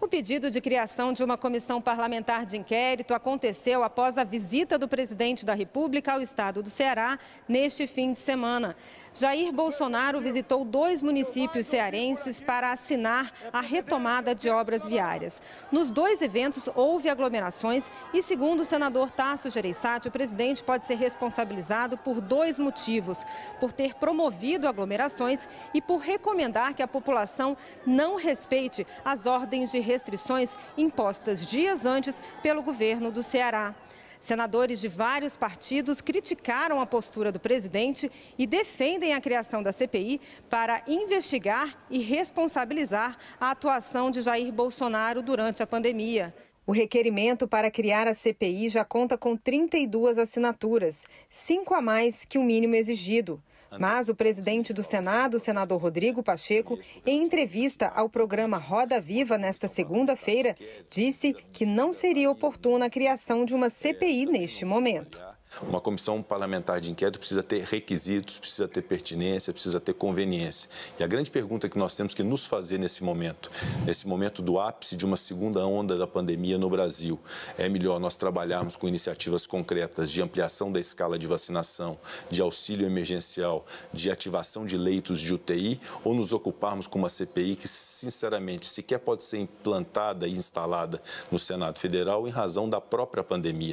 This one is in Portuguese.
O pedido de criação de uma comissão parlamentar de inquérito aconteceu após a visita do presidente da República ao estado do Ceará neste fim de semana. Jair Bolsonaro visitou dois municípios cearenses para assinar a retomada de obras viárias. Nos dois eventos houve aglomerações e, segundo o senador Tasso Gereissati, o presidente pode ser responsabilizado por dois motivos: por ter promovido aglomerações e por recomendar que a população não respeite as ordens de restrições impostas dias antes pelo governo do Ceará. Senadores de vários partidos criticaram a postura do presidente e defendem a criação da CPI para investigar e responsabilizar a atuação de Jair Bolsonaro durante a pandemia. O requerimento para criar a CPI já conta com 32 assinaturas, cinco a mais que o mínimo exigido. Mas o presidente do Senado, senador Rodrigo Pacheco, em entrevista ao programa Roda Viva nesta segunda-feira, disse que não seria oportuna a criação de uma CPI neste momento. Uma comissão parlamentar de inquérito precisa ter requisitos, precisa ter pertinência, precisa ter conveniência. E a grande pergunta que nós temos que nos fazer nesse momento, nesse momento do ápice de uma segunda onda da pandemia no Brasil, é melhor nós trabalharmos com iniciativas concretas de ampliação da escala de vacinação, de auxílio emergencial, de ativação de leitos de UTI ou nos ocuparmos com uma CPI que, sinceramente, sequer pode ser implantada e instalada no Senado Federal em razão da própria pandemia.